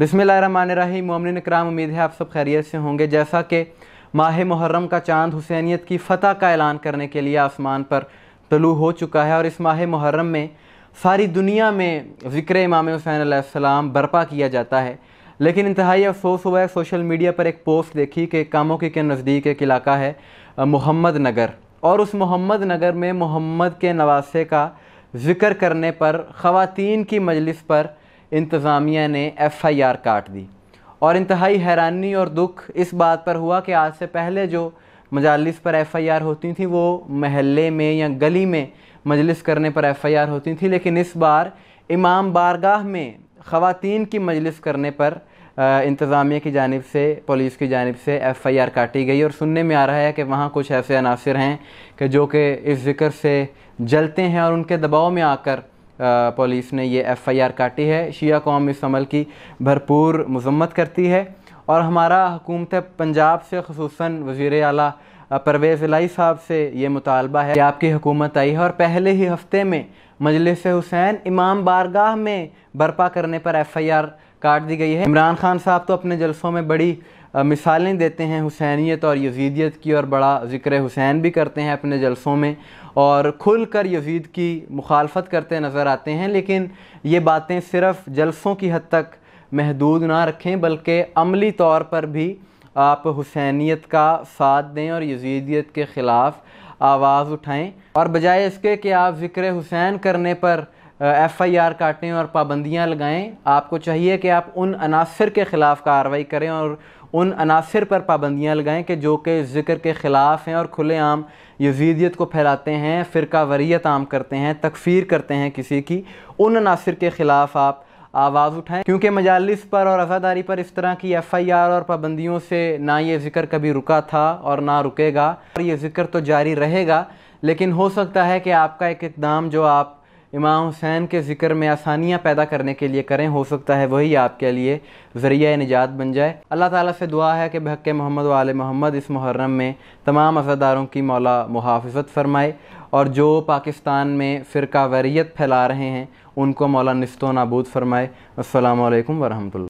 रही ममिन कराम उम्मीद है आप सब खैरियत से होंगे जैसा कि माह मुहर्रम का चांद हुसैनीत की फ़तह का ऐलान करने के लिए आसमान पर तलू हो चुका है और इस माह मुहर्रम में सारी दुनिया में ज़िक्र इमाम हुसैन बर्पा किया जाता है लेकिन इंतहाई अफसोस हुआ है सोशल मीडिया पर एक पोस्ट देखी कि कामों के नज़दीक एक इलाका है मोहम्मद नगर और उस मोहम्मद नगर में मोहम्मद के नवासे का ज़िक्र करने पर ख़वान की मजलिस पर इंतज़ामिया ने एफआईआर काट दी और इंतहाई हैरानी और दुख इस बात पर हुआ कि आज से पहले जो मजालस पर एफआईआर होती थी वो महल्ले में या गली में मजलिस करने पर एफआईआर होती थी लेकिन इस बार इमाम बारगाह में ख़वान की मजलिस करने पर इंतज़ामिया की जानब से पुलिस की जानब से एफ़ आई आर काटी गई और सुनने में आ रहा है कि वहाँ कुछ ऐसे अनासर हैं कि जो कि इस ज़िक्र से जलते हैं और उनके दबाव में आकर पुलिस ने ये एफआईआर काटी है शिया कौम इस अमल की भरपूर मजम्मत करती है और हमारा हुकूमत पंजाब से खसूस वज़ी अला परवेज़ इलाई साहब से ये मुतालबा है कि आपकी हुकूमत आई है और पहले ही हफ्ते में मजलिस हुसैन इमाम बारगाह में बर्पा करने पर एफ़ आई आर काट दी गई है इमरान खान साहब तो अपने जलसों में बड़ी मिसालें देते हैं हुसैनीत और यजीदियत की और बड़ा ज़िक्र हुसैन भी करते हैं अपने जलसों में और खुल कर यजीद की मुखालफत करते नज़र आते हैं लेकिन ये बातें सिर्फ़ जलसों की हद तक महदूद ना रखें बल्कि अमली तौर पर भी आप हुसैनीत का साथ दें और यजीदियत के ख़िलाफ़ आवाज़ उठाएँ और बजाय इसके कि आप ज़िक्र हुसैन करने पर एफ़ आई आर काटें और पाबंदियाँ लगाएं आपको चाहिए कि आप उन अनासर के ख़िलाफ़ कार्रवाई करें और उन अनासर पर पाबंदियाँ लगाएँ कि जो कि ज़िक्र के ख़िलाफ़ हैं और खुलेआम यजीदियत को फैलाते हैं फ़िरका वरीत आम करते हैं तकफ़ीर करते हैं किसी की उन अनासर के ख़िलाफ़ आप आवाज़ उठाएँ क्योंकि मजालस पर और आज़ादारी पर इस तरह की एफ़ आई आर और पाबंदियों से ना ये ज़िक्र कभी रुका था और ना रुकेगा और ये ज़िक्र तो जारी रहेगा लेकिन हो सकता है कि आपका एक इकदाम जो आप इमाम हुसैन के ज़िक्र में आसानियाँ पैदा करने के लिए करें हो सकता है वही आपके लिए ज़रिया निजात बन जाए अल्लाह ताला से दुआ है कि बहक मोहम्मद वाल मोहम्मद इस मुहर्रम में तमाम अज़ादारों की मौला मुहाफ़त फरमाए और जो पाकिस्तान में फ़िरका वरीत फैला रहे हैं उनको मौला नस्तो नाबूद फरमाए असल वरहमल